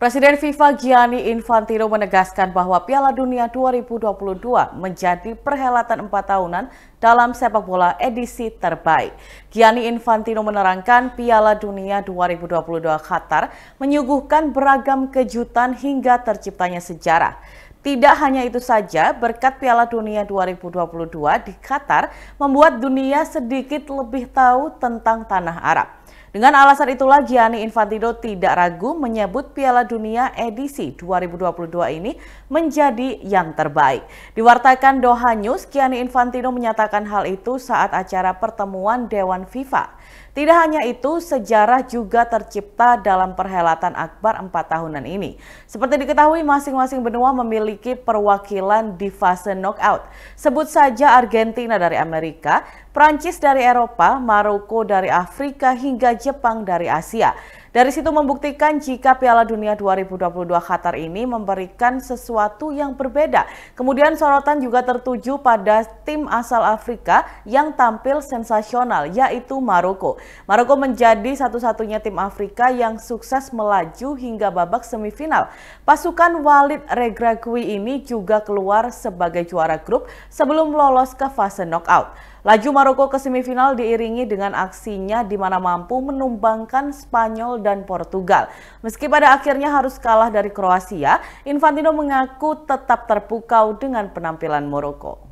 Presiden FIFA Gianni Infantino menegaskan bahwa Piala Dunia 2022 menjadi perhelatan empat tahunan dalam sepak bola edisi terbaik. Gianni Infantino menerangkan Piala Dunia 2022 Qatar menyuguhkan beragam kejutan hingga terciptanya sejarah. Tidak hanya itu saja, berkat Piala Dunia 2022 di Qatar membuat dunia sedikit lebih tahu tentang tanah Arab. Dengan alasan itulah Gianni Infantino tidak ragu menyebut Piala Dunia edisi 2022 ini menjadi yang terbaik. Diwartakan Doha News, Gianni Infantino menyatakan hal itu saat acara pertemuan Dewan FIFA. Tidak hanya itu, sejarah juga tercipta dalam perhelatan akbar 4 tahunan ini. Seperti diketahui, masing-masing benua memiliki perwakilan di fase knockout. Sebut saja Argentina dari Amerika, Prancis dari Eropa, Maroko dari Afrika hingga hingga Jepang dari Asia. Dari situ membuktikan jika Piala Dunia 2022 Qatar ini memberikan sesuatu yang berbeda. Kemudian sorotan juga tertuju pada tim asal Afrika yang tampil sensasional yaitu Maroko. Maroko menjadi satu-satunya tim Afrika yang sukses melaju hingga babak semifinal. Pasukan Walid Regragui ini juga keluar sebagai juara grup sebelum lolos ke fase knockout. Laju Maroko ke semifinal diiringi dengan aksinya di mana mampu menumbangkan Spanyol dan Portugal. Meski pada akhirnya harus kalah dari Kroasia, Infantino mengaku tetap terpukau dengan penampilan Moroko.